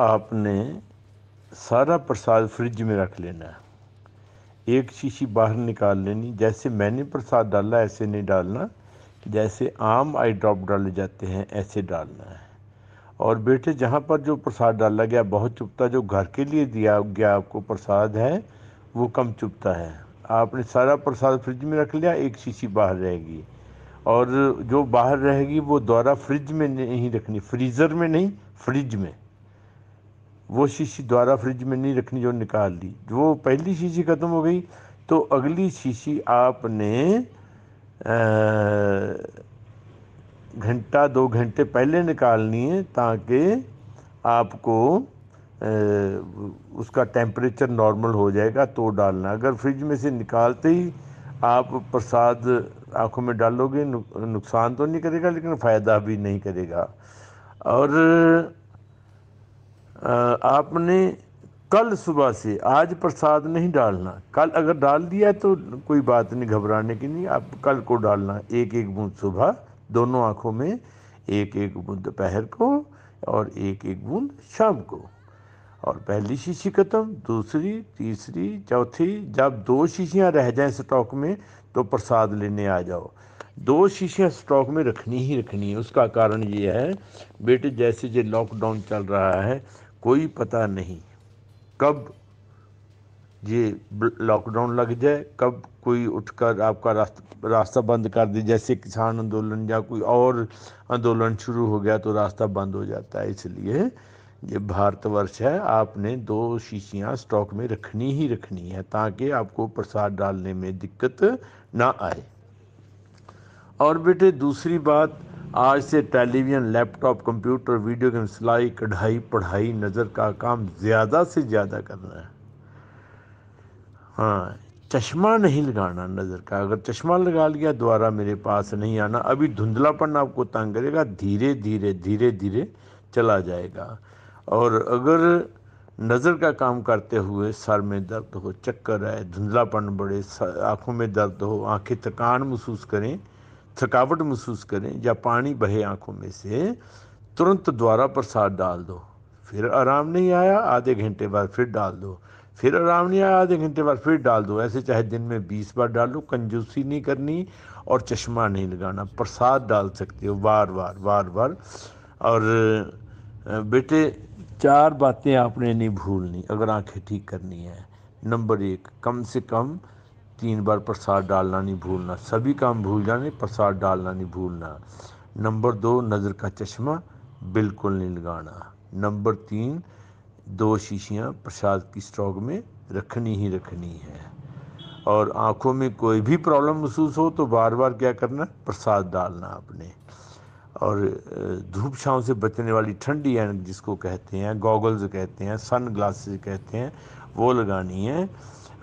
आपने सारा प्रसाद फ्रिज में रख लेना है एक शीशी बाहर निकाल लेनी जैसे मैंने प्रसाद डाला ऐसे नहीं डालना जैसे आम आई ड्रॉप डाले जाते हैं ऐसे डालना है और बेटे जहाँ पर जो प्रसाद डाला गया बहुत चुपता जो घर के लिए दिया गया आपको प्रसाद है वो कम चुपता है आपने सारा प्रसाद फ्रिज में रख लिया एक शीशी बाहर रहेगी और जो बाहर रहेगी वो दोबारा फ्रिज में नहीं रखनी फ्रीज़र में नहीं फ्रिज में वो शीशी दोबारा फ्रिज में नहीं रखनी जो निकाल ली वो पहली शीशी ख़त्म हो गई तो अगली शीशी आपने घंटा दो घंटे पहले निकालनी है ताकि आपको उसका टेम्परेचर नॉर्मल हो जाएगा तो डालना अगर फ्रिज में से निकालते ही आप प्रसाद आंखों में डालोगे नुकसान तो नहीं करेगा लेकिन फ़ायदा भी नहीं करेगा और आपने कल सुबह से आज प्रसाद नहीं डालना कल अगर डाल दिया तो कोई बात नहीं घबराने की नहीं आप कल को डालना एक एक बूंद सुबह दोनों आँखों में एक एक बूंद दोपहर को और एक एक बूंद शाम को और पहली शीशी खत्म दूसरी तीसरी चौथी जब दो शीशियाँ रह जाएं स्टॉक में तो प्रसाद लेने आ जाओ दो शीशियाँ स्टॉक में रखनी ही रखनी है उसका कारण ये है बेटे जैसे जो लॉकडाउन चल रहा है कोई पता नहीं कब ये लॉकडाउन लग जाए कब कोई उठकर आपका रास्ता रास्ता बंद कर दे जैसे किसान आंदोलन या कोई और आंदोलन शुरू हो गया तो रास्ता बंद हो जाता है इसलिए ये भारतवर्ष है आपने दो शीशियाँ स्टॉक में रखनी ही रखनी है ताकि आपको प्रसाद डालने में दिक्कत ना आए और बेटे दूसरी बात आज से television laptop computer video game सिलाई कढ़ाई पढ़ाई नज़र का काम ज़्यादा से ज़्यादा करना है हाँ चश्मा नहीं लगाना नज़र का अगर चश्मा लगा लिया दोबारा मेरे पास नहीं आना अभी धुंधलापन आपको तंग करेगा धीरे धीरे धीरे धीरे चला जाएगा और अगर नज़र का काम करते हुए सर में दर्द हो चक्कर आए धुंधलापन बढ़े आँखों में दर्द हो आँखें थकान महसूस करें थकावट महसूस करें या पानी बहे आंखों में से तुरंत द्वारा प्रसाद डाल दो फिर आराम नहीं आया आधे घंटे बाद फिर डाल दो फिर आराम नहीं आया आधे घंटे बाद फिर डाल दो ऐसे चाहे दिन में बीस बार डालो कंजूसी नहीं करनी और चश्मा नहीं लगाना प्रसाद डाल सकते हो बार बार बार बार और बेटे चार बातें आपने नहीं भूलनी अगर आंखें ठीक करनी है नंबर एक कम से कम तीन बार प्रसाद डालना नहीं भूलना सभी काम भूल जाने प्रसाद डालना नहीं भूलना नंबर दो नज़र का चश्मा बिल्कुल नहीं लगाना नंबर तीन दो शीशियाँ प्रसाद की स्टॉक में रखनी ही रखनी है और आँखों में कोई भी प्रॉब्लम महसूस हो तो बार बार क्या करना प्रसाद डालना अपने और धूप छाँव से बचने वाली ठंडी एनक जिसको कहते हैं गॉगल्स कहते हैं सन ग्लासेस कहते हैं वो लगानी है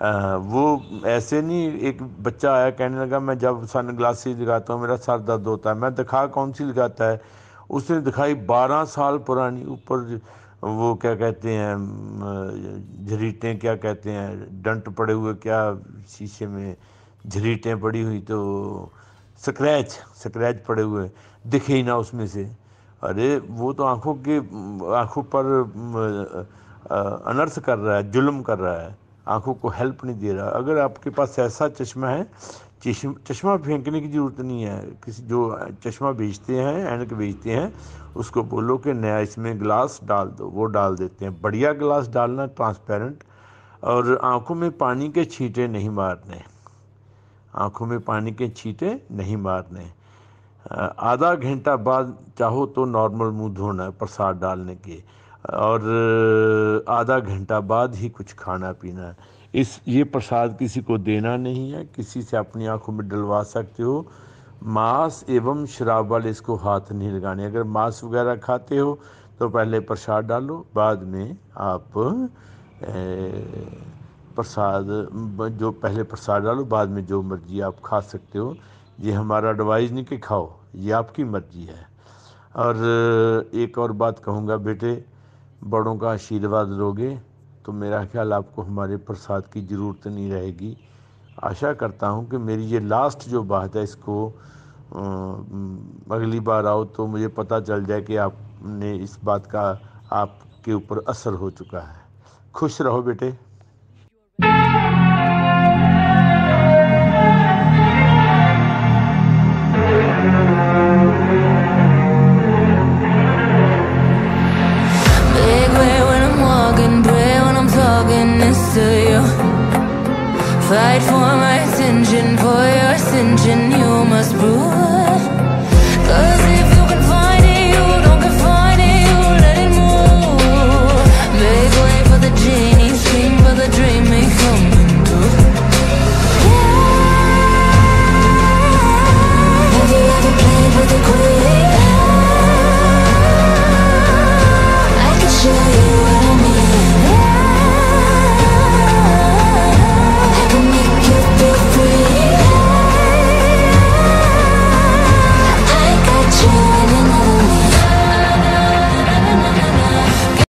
वो ऐसे नहीं एक बच्चा आया कहने लगा मैं जब सन ग्लासेज लगाता हूँ मेरा सर दर्द होता है मैं दिखा कौन सी लगाता है उसने दिखाई बारह साल पुरानी ऊपर वो क्या कहते हैं झरीटें क्या कहते हैं डंट पड़े हुए क्या शीशे में झरीटें पड़ी हुई तो स्क्रैच स्क्रैच पड़े हुए दिखे ही ना उसमें से अरे वो तो आंखों के आंखों पर अनर्थ कर रहा है जुल्म कर रहा है आंखों को हेल्प नहीं दे रहा अगर आपके पास ऐसा चश्मा है चश्मा फेंकने की ज़रूरत नहीं है किसी जो चश्मा बेचते हैं एनक बेचते हैं उसको बोलो कि नया इसमें ग्लास डाल दो वो डाल देते हैं बढ़िया ग्लास डालना ट्रांसपेरेंट और आंखों में पानी के छींटे नहीं मारने आंखों में पानी के छींटे नहीं मारने आधा घंटा बाद चाहो तो नॉर्मल मुंह धोना प्रसाद डालने के और आधा घंटा बाद ही कुछ खाना पीना है इस ये प्रसाद किसी को देना नहीं है किसी से अपनी आंखों में डलवा सकते हो मांस एवं शराब वाले इसको हाथ नहीं लगाने अगर मांस वगैरह खाते हो तो पहले प्रसाद डालो बाद में आप प्रसाद जो पहले प्रसाद डालो बाद में जो मर्जी आप खा सकते हो ये हमारा एडवाइज़ नहीं कि खाओ ये आपकी मर्जी है और एक और बात कहूँगा बेटे बड़ों का आशीर्वाद लोगे तो मेरा ख्याल आपको हमारे प्रसाद की ज़रूरत नहीं रहेगी आशा करता हूँ कि मेरी ये लास्ट जो बात है इसको अगली बार आओ तो मुझे पता चल जाए कि आपने इस बात का आपके ऊपर असर हो चुका है खुश रहो बेटे Fight for my attention, for your ascension, you must prove.